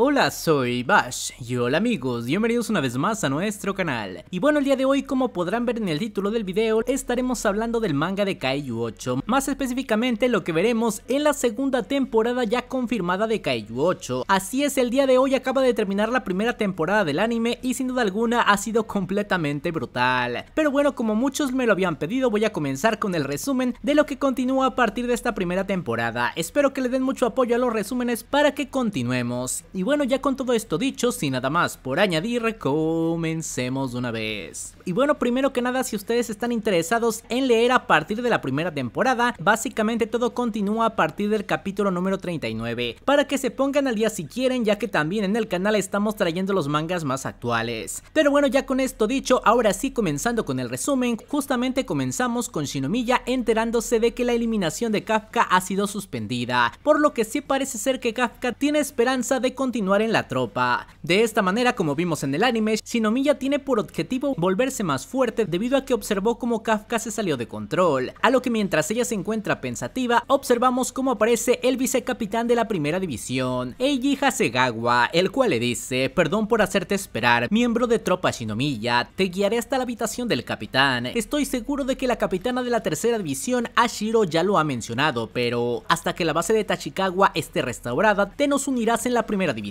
Hola, soy Bash y hola amigos, bienvenidos una vez más a nuestro canal. Y bueno, el día de hoy, como podrán ver en el título del video, estaremos hablando del manga de Kaiju 8, más específicamente lo que veremos en la segunda temporada ya confirmada de Kaiju 8. Así es, el día de hoy acaba de terminar la primera temporada del anime y sin duda alguna ha sido completamente brutal. Pero bueno, como muchos me lo habían pedido, voy a comenzar con el resumen de lo que continúa a partir de esta primera temporada. Espero que le den mucho apoyo a los resúmenes para que continuemos bueno, ya con todo esto dicho, sin nada más por añadir, comencemos de una vez. Y bueno, primero que nada, si ustedes están interesados en leer a partir de la primera temporada, básicamente todo continúa a partir del capítulo número 39, para que se pongan al día si quieren, ya que también en el canal estamos trayendo los mangas más actuales. Pero bueno, ya con esto dicho, ahora sí comenzando con el resumen, justamente comenzamos con Shinomiya enterándose de que la eliminación de Kafka ha sido suspendida, por lo que sí parece ser que Kafka tiene esperanza de continuar en la tropa. De esta manera, como vimos en el anime, Shinomiya tiene por objetivo volverse más fuerte debido a que observó cómo Kafka se salió de control, a lo que mientras ella se encuentra pensativa, observamos cómo aparece el vicecapitán de la primera división, Eiji Hasegawa, el cual le dice, perdón por hacerte esperar, miembro de tropa Shinomiya, te guiaré hasta la habitación del capitán. Estoy seguro de que la capitana de la tercera división, Ashiro, ya lo ha mencionado, pero hasta que la base de Tachikawa esté restaurada, te nos unirás en la primera división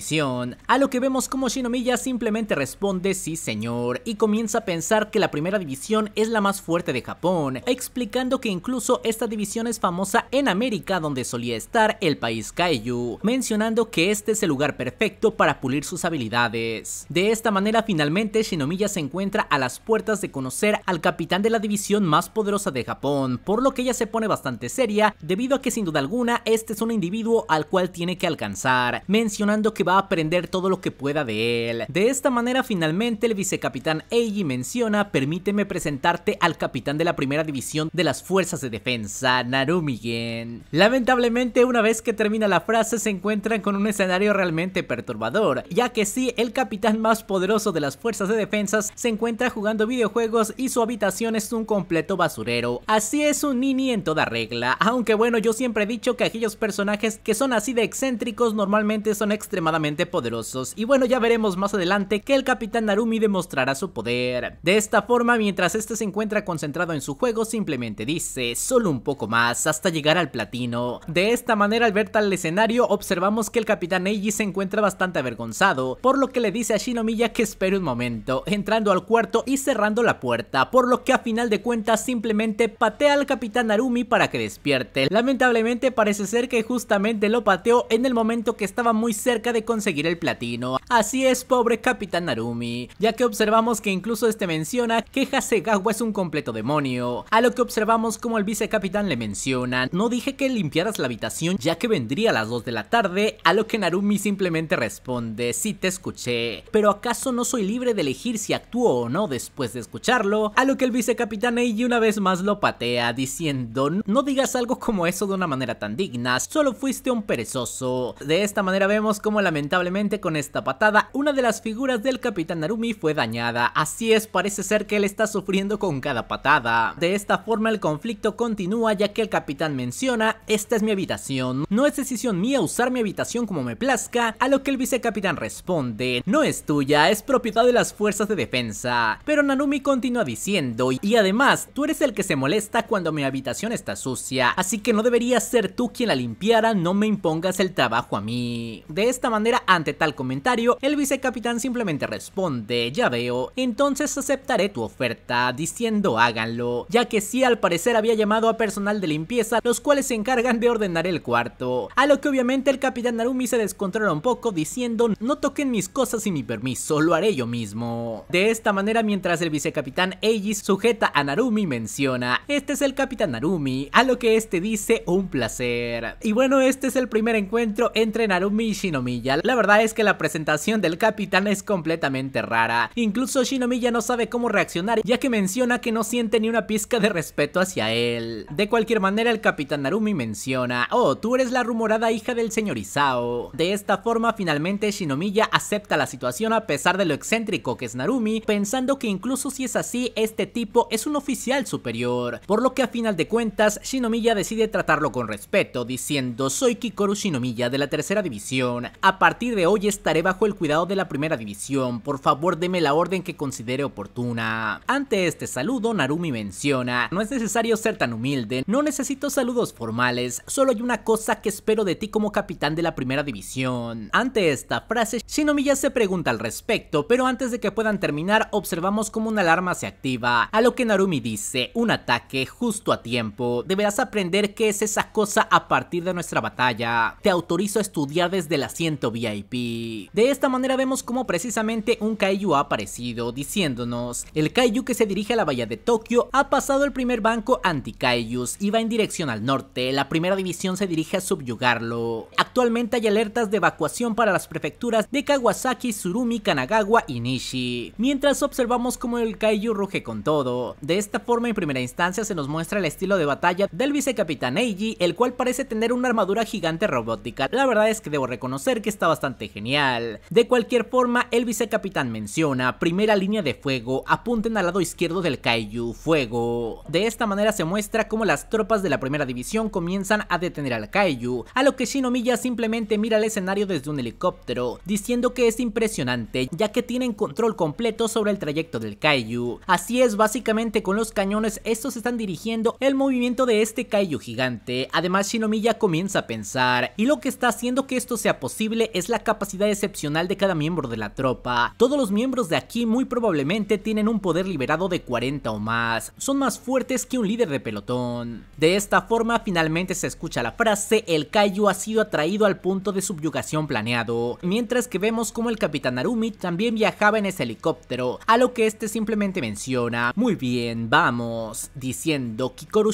a lo que vemos como Shinomiya simplemente responde sí señor y comienza a pensar que la primera división es la más fuerte de Japón, explicando que incluso esta división es famosa en América donde solía estar el país Kaiju, mencionando que este es el lugar perfecto para pulir sus habilidades. De esta manera finalmente Shinomiya se encuentra a las puertas de conocer al capitán de la división más poderosa de Japón, por lo que ella se pone bastante seria debido a que sin duda alguna este es un individuo al cual tiene que alcanzar, mencionando que va a aprender todo lo que pueda de él. De esta manera finalmente el vicecapitán Eiji menciona, permíteme presentarte al capitán de la primera división de las fuerzas de defensa, Narumigen, Lamentablemente una vez que termina la frase se encuentran con un escenario realmente perturbador, ya que sí, el capitán más poderoso de las fuerzas de defensa se encuentra jugando videojuegos y su habitación es un completo basurero. Así es un nini en toda regla, aunque bueno yo siempre he dicho que aquellos personajes que son así de excéntricos normalmente son extremadamente poderosos y bueno ya veremos más adelante que el Capitán Narumi demostrará su poder. De esta forma mientras este se encuentra concentrado en su juego simplemente dice solo un poco más hasta llegar al platino. De esta manera al ver tal escenario observamos que el Capitán Eiji se encuentra bastante avergonzado por lo que le dice a Shinomiya que espere un momento entrando al cuarto y cerrando la puerta por lo que a final de cuentas simplemente patea al Capitán Narumi para que despierte. Lamentablemente parece ser que justamente lo pateó en el momento que estaba muy cerca de conseguir el platino. Así es, pobre Capitán Narumi, ya que observamos que incluso este menciona que Hasegawa es un completo demonio, a lo que observamos como el vicecapitán le menciona, no dije que limpiaras la habitación ya que vendría a las 2 de la tarde, a lo que Narumi simplemente responde, sí te escuché, pero acaso no soy libre de elegir si actúo o no después de escucharlo, a lo que el vicecapitán Eiji una vez más lo patea diciendo, no digas algo como eso de una manera tan digna, solo fuiste un perezoso. De esta manera vemos como la lamentablemente con esta patada, una de las figuras del Capitán Narumi fue dañada, así es, parece ser que él está sufriendo con cada patada. De esta forma el conflicto continúa ya que el Capitán menciona, esta es mi habitación, no es decisión mía usar mi habitación como me plazca, a lo que el vicecapitán responde, no es tuya, es propiedad de las fuerzas de defensa. Pero Narumi continúa diciendo, y además, tú eres el que se molesta cuando mi habitación está sucia, así que no deberías ser tú quien la limpiara, no me impongas el trabajo a mí. De esta manera ante tal comentario, el vicecapitán simplemente responde, ya veo, entonces aceptaré tu oferta, diciendo háganlo, ya que sí al parecer había llamado a personal de limpieza, los cuales se encargan de ordenar el cuarto, a lo que obviamente el capitán Narumi se descontrola un poco diciendo no toquen mis cosas sin mi permiso, lo haré yo mismo. De esta manera mientras el vicecapitán Eiji sujeta a Narumi menciona, este es el capitán Narumi, a lo que este dice un placer. Y bueno este es el primer encuentro entre Narumi y Shinomiya la verdad es que la presentación del capitán es completamente rara. Incluso Shinomiya no sabe cómo reaccionar ya que menciona que no siente ni una pizca de respeto hacia él. De cualquier manera el capitán Narumi menciona, oh tú eres la rumorada hija del señor Isao. De esta forma finalmente Shinomiya acepta la situación a pesar de lo excéntrico que es Narumi, pensando que incluso si es así este tipo es un oficial superior. Por lo que a final de cuentas Shinomiya decide tratarlo con respeto diciendo soy Kikoru Shinomiya de la tercera división. A partir de hoy estaré bajo el cuidado de la primera división, por favor deme la orden que considere oportuna. Ante este saludo, Narumi menciona, no es necesario ser tan humilde, no necesito saludos formales, solo hay una cosa que espero de ti como capitán de la primera división. Ante esta frase, Shinomiya se pregunta al respecto, pero antes de que puedan terminar, observamos como una alarma se activa, a lo que Narumi dice, un ataque justo a tiempo, deberás aprender qué es esa cosa a partir de nuestra batalla. Te autorizo a estudiar desde el asiento VIP. De esta manera vemos como precisamente un Kaiju ha aparecido diciéndonos, el Kaiju que se dirige a la bahía de Tokio ha pasado el primer banco anti-Kaijus y va en dirección al norte, la primera división se dirige a subyugarlo. Actualmente hay alertas de evacuación para las prefecturas de Kawasaki, Surumi, Kanagawa y Nishi, mientras observamos como el Kaiju ruge con todo. De esta forma en primera instancia se nos muestra el estilo de batalla del vicecapitán Eiji, el cual parece tener una armadura gigante robótica. La verdad es que debo reconocer que está bastante genial. De cualquier forma, el vicecapitán menciona, primera línea de fuego, apunten al lado izquierdo del Kaiju, fuego. De esta manera se muestra cómo las tropas de la primera división comienzan a detener al Kaiju, a lo que Shinomiya simplemente mira el escenario desde un helicóptero, diciendo que es impresionante, ya que tienen control completo sobre el trayecto del Kaiju. Así es, básicamente con los cañones estos están dirigiendo el movimiento de este Kaiju gigante. Además, Shinomiya comienza a pensar, y lo que está haciendo que esto sea posible es la capacidad excepcional de cada miembro de la tropa. Todos los miembros de aquí muy probablemente tienen un poder liberado de 40 o más, son más fuertes que un líder de pelotón. De esta forma finalmente se escucha la frase, el Kaiju ha sido atraído al punto de subyugación planeado, mientras que vemos como el Capitán Narumi también viajaba en ese helicóptero, a lo que este simplemente menciona, muy bien, vamos, diciendo Kikoru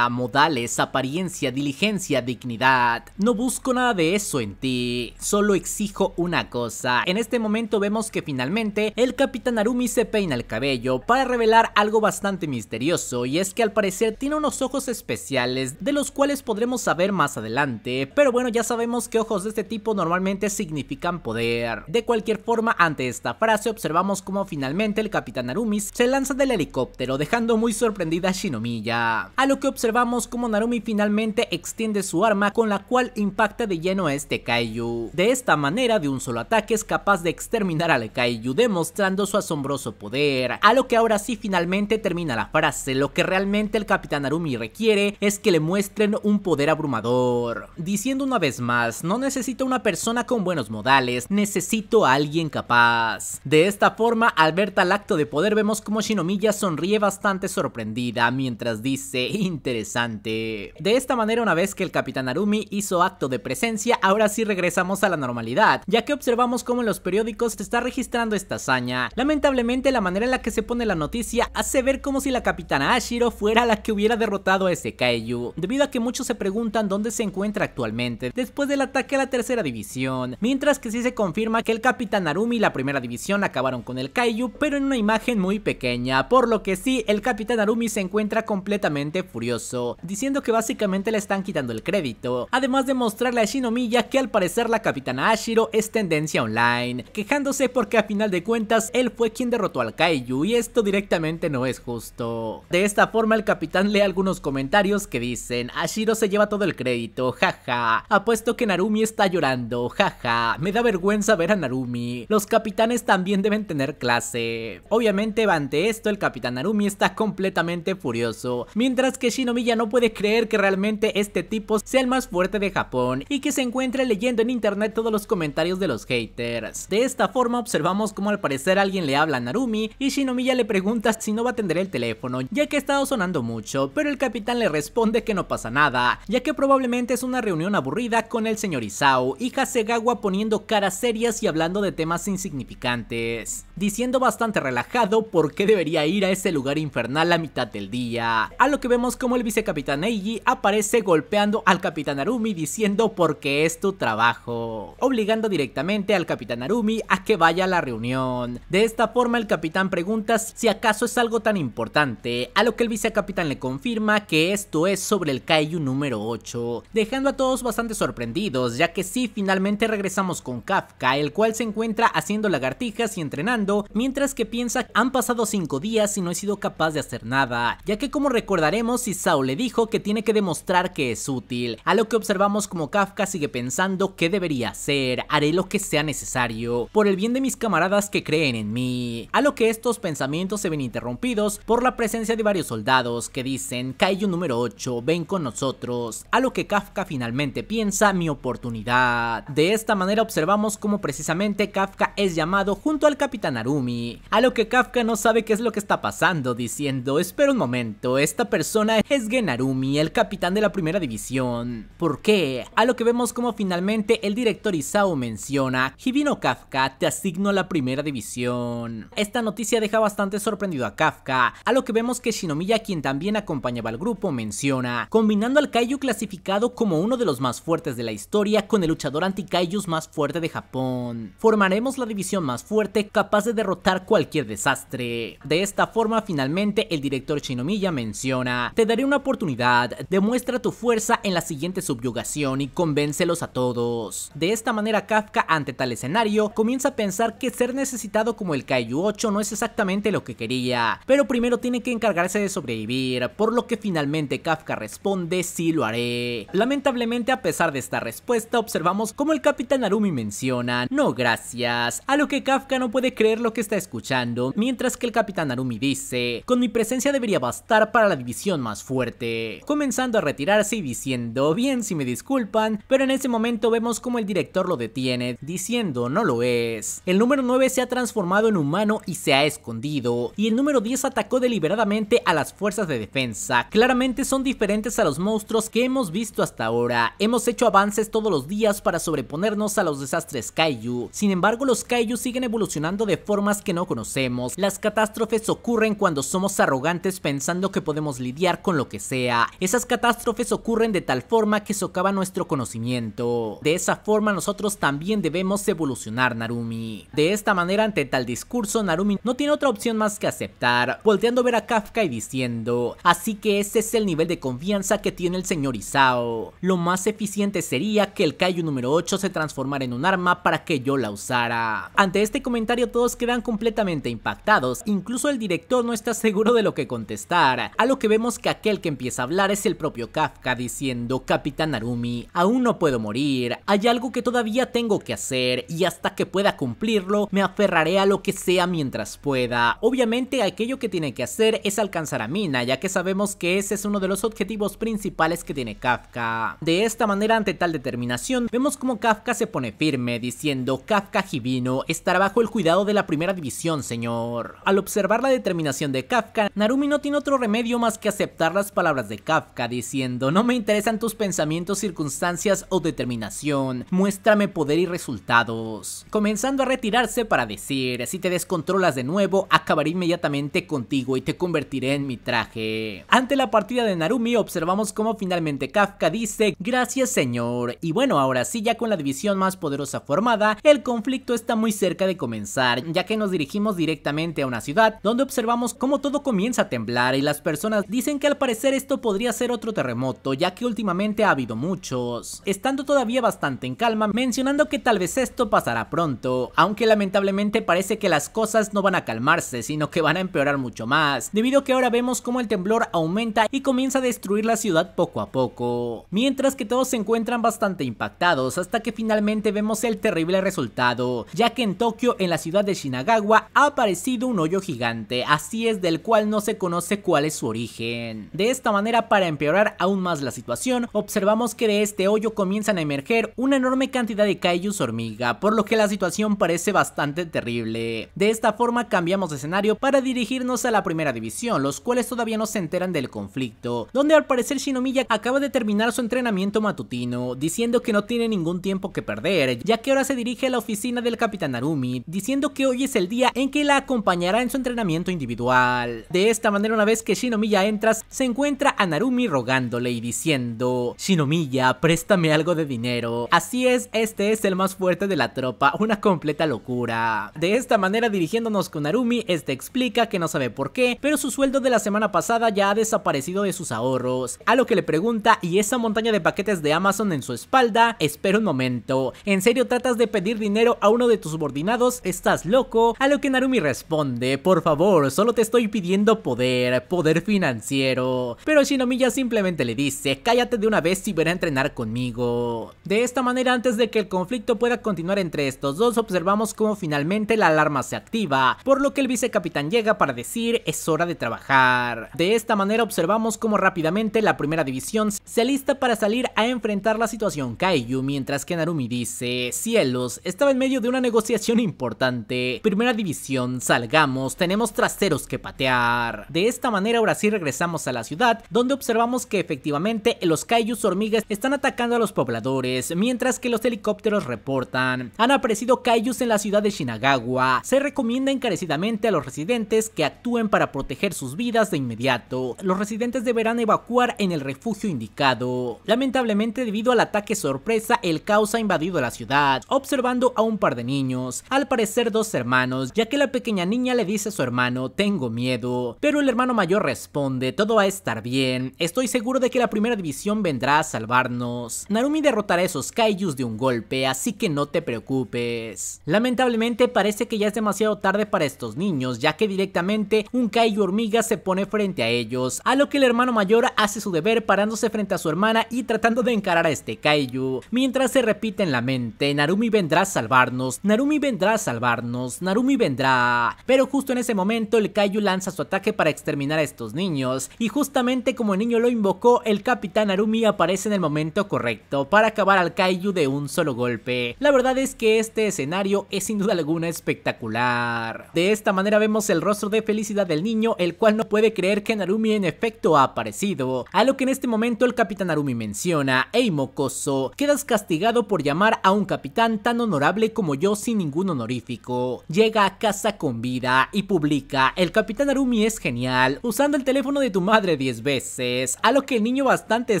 modales, apariencia, diligencia, dignidad, no busco nada de eso en ti solo exijo una cosa. En este momento vemos que finalmente el Capitán Narumi se peina el cabello para revelar algo bastante misterioso y es que al parecer tiene unos ojos especiales de los cuales podremos saber más adelante, pero bueno ya sabemos que ojos de este tipo normalmente significan poder. De cualquier forma ante esta frase observamos cómo finalmente el Capitán Narumi se lanza del helicóptero dejando muy sorprendida a Shinomiya, a lo que observamos como Narumi finalmente extiende su arma con la cual impacta de lleno a este Kaiju. De esta manera, de un solo ataque es capaz de exterminar al Kaiju demostrando su asombroso poder, a lo que ahora sí finalmente termina la frase, lo que realmente el Capitán Arumi requiere es que le muestren un poder abrumador. Diciendo una vez más, no necesito una persona con buenos modales, necesito a alguien capaz. De esta forma, al ver tal acto de poder vemos como Shinomiya sonríe bastante sorprendida mientras dice interesante. De esta manera una vez que el Capitán Arumi hizo acto de presencia, ahora sí regresamos a la normalidad, ya que observamos cómo en los periódicos se está registrando esta hazaña. Lamentablemente la manera en la que se pone la noticia hace ver como si la capitana Ashiro fuera la que hubiera derrotado a ese Kaiju, debido a que muchos se preguntan dónde se encuentra actualmente después del ataque a la tercera división, mientras que sí se confirma que el capitán Arumi y la primera división acabaron con el Kaiju, pero en una imagen muy pequeña, por lo que sí, el capitán Arumi se encuentra completamente furioso, diciendo que básicamente le están quitando el crédito, además de mostrarle a Shinomiya que al parecer la Capitán capitana Ashiro es tendencia online, quejándose porque a final de cuentas él fue quien derrotó al Kaiju y esto directamente no es justo. De esta forma el capitán lee algunos comentarios que dicen, Ashiro se lleva todo el crédito, jaja, apuesto que Narumi está llorando, jaja, me da vergüenza ver a Narumi, los capitanes también deben tener clase. Obviamente ante esto el capitán Narumi está completamente furioso, mientras que Shinomiya no puede creer que realmente este tipo sea el más fuerte de Japón y que se encuentre leyendo en internet todos los comentarios de los haters. De esta forma observamos cómo al parecer alguien le habla a Narumi y Shinomiya le pregunta si no va a atender el teléfono ya que ha estado sonando mucho, pero el capitán le responde que no pasa nada, ya que probablemente es una reunión aburrida con el señor Isao y Hasegawa poniendo caras serias y hablando de temas insignificantes, diciendo bastante relajado por qué debería ir a ese lugar infernal a mitad del día, a lo que vemos como el vicecapitán Eiji aparece golpeando al capitán Narumi diciendo porque es tu trabajo obligando directamente al capitán Arumi a que vaya a la reunión. De esta forma el capitán pregunta si acaso es algo tan importante, a lo que el vicecapitán le confirma que esto es sobre el Kaiju número 8, dejando a todos bastante sorprendidos ya que si finalmente regresamos con Kafka, el cual se encuentra haciendo lagartijas y entrenando, mientras que piensa han pasado 5 días y no he sido capaz de hacer nada, ya que como recordaremos Isao le dijo que tiene que demostrar que es útil, a lo que observamos como Kafka sigue pensando que debería hacer, haré lo que sea necesario, por el bien de mis camaradas que creen en mí. A lo que estos pensamientos se ven interrumpidos por la presencia de varios soldados que dicen, Kaiju número 8, ven con nosotros, a lo que Kafka finalmente piensa mi oportunidad. De esta manera observamos cómo precisamente Kafka es llamado junto al capitán Arumi, a lo que Kafka no sabe qué es lo que está pasando, diciendo, espera un momento, esta persona es Genarumi, el capitán de la primera división. ¿Por qué? A lo que vemos como finalmente el director Isao menciona, Hibino Kafka te asigno la primera división. Esta noticia deja bastante sorprendido a Kafka, a lo que vemos que Shinomiya, quien también acompañaba al grupo, menciona, combinando al kaiju clasificado como uno de los más fuertes de la historia con el luchador anti-kaijus más fuerte de Japón. Formaremos la división más fuerte capaz de derrotar cualquier desastre. De esta forma, finalmente, el director Shinomiya menciona, te daré una oportunidad, demuestra tu fuerza en la siguiente subyugación y convéncelos a todos. De esta manera Kafka ante tal escenario comienza a pensar que ser necesitado como el Kaiju 8 no es exactamente lo que quería, pero primero tiene que encargarse de sobrevivir, por lo que finalmente Kafka responde sí lo haré. Lamentablemente a pesar de esta respuesta observamos como el capitán Narumi menciona no gracias, a lo que Kafka no puede creer lo que está escuchando, mientras que el capitán Narumi dice con mi presencia debería bastar para la división más fuerte, comenzando a retirarse y diciendo bien si me disculpan, pero en ese momento vemos como el director lo detiene, diciendo no lo es. El número 9 se ha transformado en humano y se ha escondido, y el número 10 atacó deliberadamente a las fuerzas de defensa. Claramente son diferentes a los monstruos que hemos visto hasta ahora. Hemos hecho avances todos los días para sobreponernos a los desastres Kaiju. Sin embargo, los Kaiju siguen evolucionando de formas que no conocemos. Las catástrofes ocurren cuando somos arrogantes pensando que podemos lidiar con lo que sea. Esas catástrofes ocurren de tal forma que socava nuestro conocimiento. De esa forma nosotros también debemos evolucionar Narumi. De esta manera ante tal discurso Narumi no tiene otra opción más que aceptar, volteando a ver a Kafka y diciendo, así que ese es el nivel de confianza que tiene el señor Isao. Lo más eficiente sería que el Kaiju número 8 se transformara en un arma para que yo la usara. Ante este comentario todos quedan completamente impactados, incluso el director no está seguro de lo que contestar, a lo que vemos que aquel que empieza a hablar es el propio Kafka diciendo, Capitán Narumi, aún no puedo morir, algo que todavía tengo que hacer y hasta que pueda cumplirlo me aferraré a lo que sea mientras pueda. Obviamente aquello que tiene que hacer es alcanzar a Mina, ya que sabemos que ese es uno de los objetivos principales que tiene Kafka. De esta manera, ante tal determinación, vemos como Kafka se pone firme, diciendo Kafka Hibino estará bajo el cuidado de la primera división, señor. Al observar la determinación de Kafka, Narumi no tiene otro remedio más que aceptar las palabras de Kafka, diciendo no me interesan tus pensamientos, circunstancias o determinación muéstrame poder y resultados. Comenzando a retirarse para decir, si te descontrolas de nuevo, acabaré inmediatamente contigo y te convertiré en mi traje. Ante la partida de Narumi observamos cómo finalmente Kafka dice, gracias señor. Y bueno, ahora sí, ya con la división más poderosa formada, el conflicto está muy cerca de comenzar, ya que nos dirigimos directamente a una ciudad donde observamos cómo todo comienza a temblar y las personas dicen que al parecer esto podría ser otro terremoto, ya que últimamente ha habido muchos. Estando todavía bastante calma, mencionando que tal vez esto pasará pronto, aunque lamentablemente parece que las cosas no van a calmarse, sino que van a empeorar mucho más, debido a que ahora vemos cómo el temblor aumenta y comienza a destruir la ciudad poco a poco, mientras que todos se encuentran bastante impactados hasta que finalmente vemos el terrible resultado, ya que en Tokio, en la ciudad de Shinagawa, ha aparecido un hoyo gigante, así es del cual no se conoce cuál es su origen. De esta manera, para empeorar aún más la situación, observamos que de este hoyo comienzan a emerger una enorme cantidad de kaijus hormiga, por lo que la situación parece bastante terrible. De esta forma cambiamos de escenario para dirigirnos a la primera división, los cuales todavía no se enteran del conflicto, donde al parecer Shinomiya acaba de terminar su entrenamiento matutino, diciendo que no tiene ningún tiempo que perder, ya que ahora se dirige a la oficina del Capitán narumi diciendo que hoy es el día en que la acompañará en su entrenamiento individual. De esta manera una vez que Shinomiya entras se encuentra a Narumi rogándole y diciendo, Shinomiya, préstame algo de dinero. Así es, este es el más fuerte de la tropa, una completa locura. De esta manera dirigiéndonos con Narumi, este explica que no sabe por qué, pero su sueldo de la semana pasada ya ha desaparecido de sus ahorros. A lo que le pregunta, ¿y esa montaña de paquetes de Amazon en su espalda? Espera un momento, ¿en serio tratas de pedir dinero a uno de tus subordinados? ¿Estás loco? A lo que Narumi responde, por favor, solo te estoy pidiendo poder, poder financiero. Pero Shinomiya simplemente le dice, cállate de una vez y verá a entrenar conmigo. De esta manera antes de que el conflicto pueda continuar entre estos dos observamos cómo finalmente la alarma se activa, por lo que el vicecapitán llega para decir es hora de trabajar. De esta manera observamos cómo rápidamente la primera división se alista para salir a enfrentar la situación Kaiju, mientras que Narumi dice, cielos, estaba en medio de una negociación importante, primera división, salgamos, tenemos traseros que patear. De esta manera ahora sí regresamos a la ciudad, donde observamos que efectivamente los Kaijus hormigas están atacando a los pobladores, mientras mientras que los helicópteros reportan. Han aparecido kaijus en la ciudad de Shinagawa. Se recomienda encarecidamente a los residentes que actúen para proteger sus vidas de inmediato. Los residentes deberán evacuar en el refugio indicado. Lamentablemente debido al ataque sorpresa el caos ha invadido la ciudad, observando a un par de niños, al parecer dos hermanos, ya que la pequeña niña le dice a su hermano, tengo miedo, pero el hermano mayor responde, todo va a estar bien, estoy seguro de que la primera división vendrá a salvarnos. Narumi derrotará a esos kaijus de un golpe, así que no te preocupes. Lamentablemente parece que ya es demasiado tarde para estos niños, ya que directamente un kaiju hormiga se pone frente a ellos, a lo que el hermano mayor hace su deber parándose frente a su hermana y tratando de encarar a este kaiju, mientras se repite en la mente, Narumi vendrá a salvarnos, Narumi vendrá a salvarnos, Narumi vendrá. Pero justo en ese momento el kaiju lanza su ataque para exterminar a estos niños, y justamente como el niño lo invocó, el capitán Narumi aparece en el momento correcto para acabar al kaiju de un solo golpe. La verdad es que este escenario es sin duda alguna espectacular. De esta manera vemos el rostro de felicidad del niño, el cual no puede creer que Narumi en efecto ha aparecido, a lo que en este momento el capitán Narumi menciona, ey mocoso, quedas castigado por llamar a un capitán tan honorable como yo sin ningún honorífico. Llega a casa con vida y publica, el capitán Narumi es genial, usando el teléfono de tu madre 10 veces, a lo que el niño bastante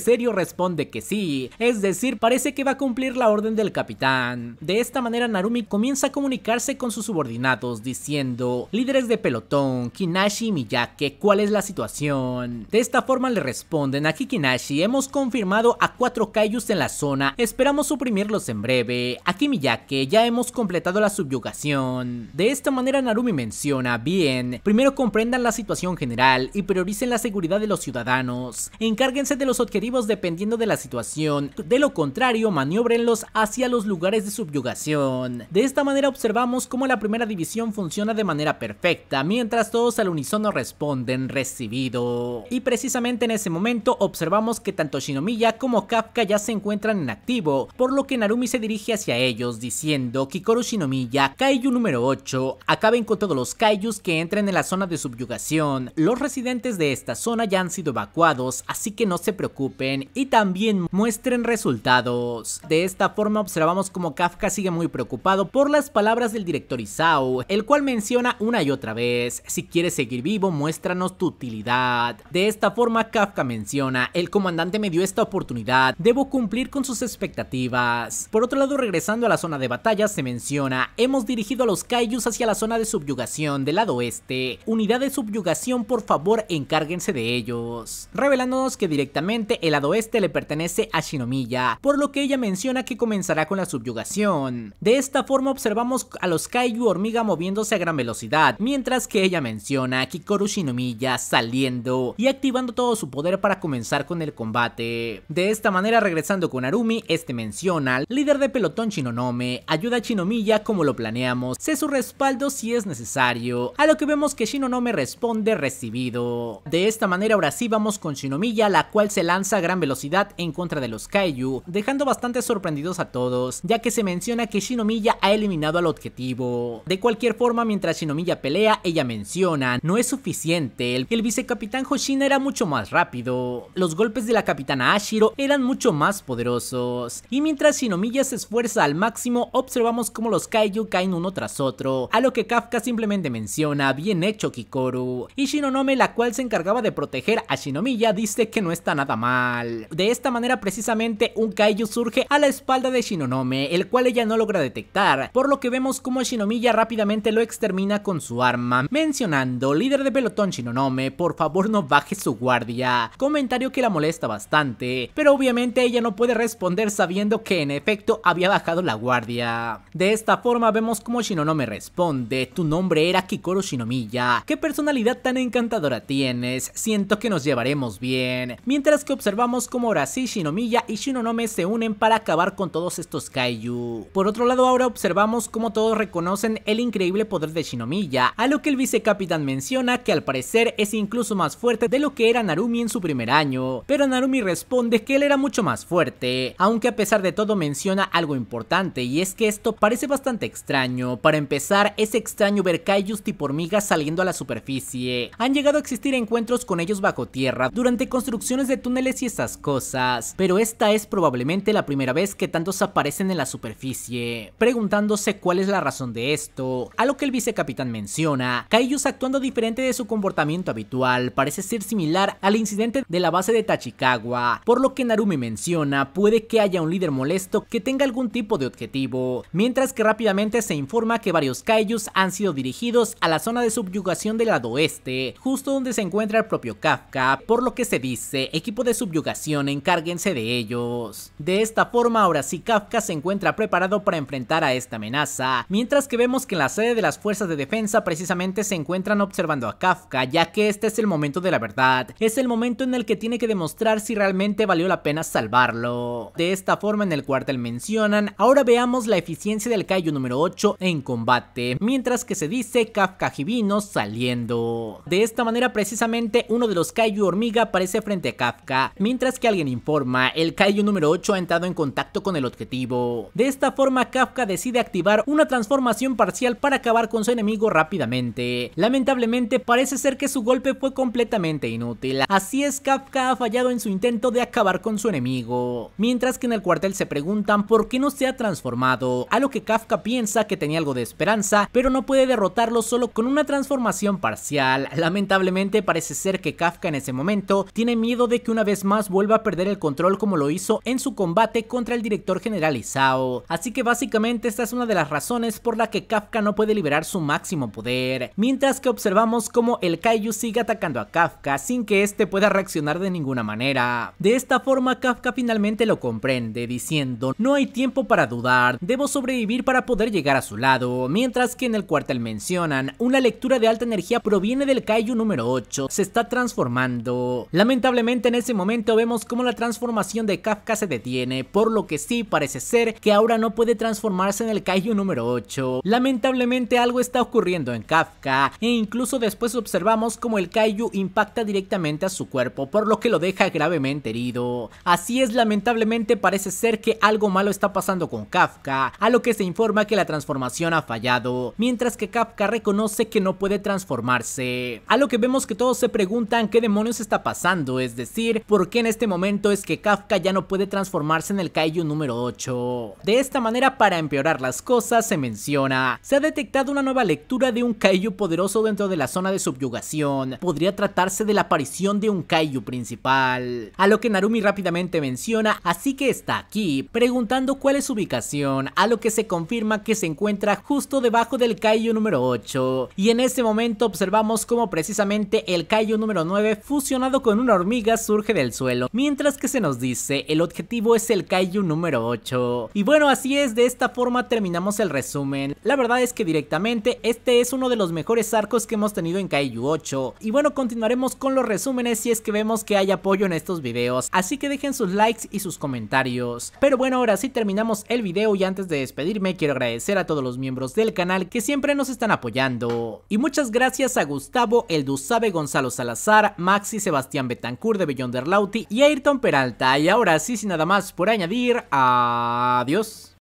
serio responde que sí, es decir, parece que va con cumplir la orden del capitán. De esta manera Narumi comienza a comunicarse con sus subordinados diciendo, líderes de pelotón, Kinashi y Miyake, ¿cuál es la situación? De esta forma le responden a Kinashi, hemos confirmado a cuatro kaijus en la zona, esperamos suprimirlos en breve. Aquí Miyake, ya hemos completado la subyugación. De esta manera Narumi menciona, bien, primero comprendan la situación general y prioricen la seguridad de los ciudadanos. Encárguense de los objetivos dependiendo de la situación, de lo contrario maniobren obrenlos hacia los lugares de subyugación. De esta manera observamos cómo la primera división funciona de manera perfecta, mientras todos al unísono responden recibido. Y precisamente en ese momento observamos que tanto Shinomiya como Kafka ya se encuentran en activo, por lo que Narumi se dirige hacia ellos diciendo Kikoru Shinomiya, Kaiju número 8, acaben con todos los Kaijus que entren en la zona de subyugación. Los residentes de esta zona ya han sido evacuados, así que no se preocupen y también muestren resultados. De esta forma observamos como Kafka sigue muy preocupado por las palabras del director Isao, el cual menciona una y otra vez, si quieres seguir vivo muéstranos tu utilidad. De esta forma Kafka menciona, el comandante me dio esta oportunidad, debo cumplir con sus expectativas. Por otro lado regresando a la zona de batalla se menciona, hemos dirigido a los Kaijus hacia la zona de subyugación del lado oeste, unidad de subyugación por favor encárguense de ellos, revelándonos que directamente el lado oeste le pertenece a Shinomiya, por lo que ella menciona menciona que comenzará con la subyugación. De esta forma observamos a los Kaiju hormiga moviéndose a gran velocidad, mientras que ella menciona a Kikoru Shinomiya saliendo y activando todo su poder para comenzar con el combate. De esta manera regresando con Arumi, este menciona, al líder de pelotón Shinonome, ayuda a Shinomiya como lo planeamos, se su respaldo si es necesario, a lo que vemos que Shinonome responde recibido. De esta manera ahora sí vamos con Shinomiya, la cual se lanza a gran velocidad en contra de los Kaiju, dejando bastante sorprendidos a todos, ya que se menciona que Shinomiya ha eliminado al objetivo. De cualquier forma, mientras Shinomiya pelea, ella menciona, no es suficiente, el, el vicecapitán Hoshina era mucho más rápido, los golpes de la capitana Ashiro eran mucho más poderosos, y mientras Shinomiya se esfuerza al máximo, observamos cómo los Kaiju caen uno tras otro, a lo que Kafka simplemente menciona, bien hecho Kikoru, y Shinonome la cual se encargaba de proteger a Shinomiya dice que no está nada mal. De esta manera precisamente un Kaiju surge a la espalda de Shinonome, el cual ella no logra detectar, por lo que vemos como Shinomiya rápidamente lo extermina con su arma, mencionando, líder de pelotón Shinonome, por favor no baje su guardia, comentario que la molesta bastante, pero obviamente ella no puede responder sabiendo que en efecto había bajado la guardia. De esta forma vemos como Shinonome responde, tu nombre era Kikoro Shinomiya, qué personalidad tan encantadora tienes, siento que nos llevaremos bien, mientras que observamos como ahora sí Shinomiya y Shinonome se unen para acabar con todos estos kaiju. Por otro lado ahora observamos cómo todos reconocen el increíble poder de Shinomiya, a lo que el vicecapitán menciona que al parecer es incluso más fuerte de lo que era Narumi en su primer año, pero Narumi responde que él era mucho más fuerte, aunque a pesar de todo menciona algo importante y es que esto parece bastante extraño. Para empezar, es extraño ver kaijus tipo hormigas saliendo a la superficie. Han llegado a existir encuentros con ellos bajo tierra durante construcciones de túneles y esas cosas, pero esta es probablemente la primera vez que tantos aparecen en la superficie, preguntándose cuál es la razón de esto, a lo que el vicecapitán menciona, Kaijus actuando diferente de su comportamiento habitual, parece ser similar al incidente de la base de Tachikawa, por lo que Narumi menciona, puede que haya un líder molesto que tenga algún tipo de objetivo, mientras que rápidamente se informa que varios Kaijus han sido dirigidos a la zona de subyugación del lado oeste, justo donde se encuentra el propio Kafka, por lo que se dice, equipo de subyugación, encárguense de ellos. De esta forma, forma, ahora sí Kafka se encuentra preparado para enfrentar a esta amenaza, mientras que vemos que en la sede de las fuerzas de defensa precisamente se encuentran observando a Kafka, ya que este es el momento de la verdad, es el momento en el que tiene que demostrar si realmente valió la pena salvarlo. De esta forma en el cuartel mencionan, ahora veamos la eficiencia del Kaiju número 8 en combate, mientras que se dice Kafka Hibino saliendo. De esta manera precisamente uno de los Kaiju hormiga aparece frente a Kafka, mientras que alguien informa, el Kaiju número 8 ha entrado en contacto contacto con el objetivo. De esta forma Kafka decide activar una transformación parcial para acabar con su enemigo rápidamente. Lamentablemente parece ser que su golpe fue completamente inútil, así es Kafka ha fallado en su intento de acabar con su enemigo. Mientras que en el cuartel se preguntan por qué no se ha transformado, a lo que Kafka piensa que tenía algo de esperanza, pero no puede derrotarlo solo con una transformación parcial. Lamentablemente parece ser que Kafka en ese momento tiene miedo de que una vez más vuelva a perder el control como lo hizo en su combate con contra el director general Isao. Así que básicamente esta es una de las razones por la que Kafka no puede liberar su máximo poder, mientras que observamos cómo el Kaiju sigue atacando a Kafka sin que este pueda reaccionar de ninguna manera. De esta forma Kafka finalmente lo comprende, diciendo, no hay tiempo para dudar, debo sobrevivir para poder llegar a su lado, mientras que en el cuartel mencionan, una lectura de alta energía proviene del Kaiju número 8, se está transformando. Lamentablemente en ese momento vemos cómo la transformación de Kafka se detiene, por lo que sí parece ser que ahora no puede transformarse en el Kaiju número 8. Lamentablemente algo está ocurriendo en Kafka e incluso después observamos como el Kaiju impacta directamente a su cuerpo por lo que lo deja gravemente herido. Así es lamentablemente parece ser que algo malo está pasando con Kafka, a lo que se informa que la transformación ha fallado, mientras que Kafka reconoce que no puede transformarse. A lo que vemos que todos se preguntan qué demonios está pasando, es decir, por qué en este momento es que Kafka ya no puede transformarse en el del número 8. De esta manera, para empeorar las cosas, se menciona, se ha detectado una nueva lectura de un Kaiju poderoso dentro de la zona de subyugación. Podría tratarse de la aparición de un Kaiju principal. A lo que Narumi rápidamente menciona, así que está aquí, preguntando cuál es su ubicación, a lo que se confirma que se encuentra justo debajo del Kaiju número 8. Y en ese momento observamos cómo precisamente el Kaiju número 9 fusionado con una hormiga surge del suelo, mientras que se nos dice, el objetivo es el Kaiju número 8. Y bueno, así es, de esta forma terminamos el resumen. La verdad es que directamente este es uno de los mejores arcos que hemos tenido en Kaiju 8. Y bueno, continuaremos con los resúmenes si es que vemos que hay apoyo en estos videos, así que dejen sus likes y sus comentarios. Pero bueno, ahora sí terminamos el video y antes de despedirme quiero agradecer a todos los miembros del canal que siempre nos están apoyando. Y muchas gracias a Gustavo, el Dusabe Gonzalo Salazar, Maxi Sebastián Betancur de Beyonder Lauti y Ayrton Peralta. Y ahora sí, sin nada más por añadir, a Dios.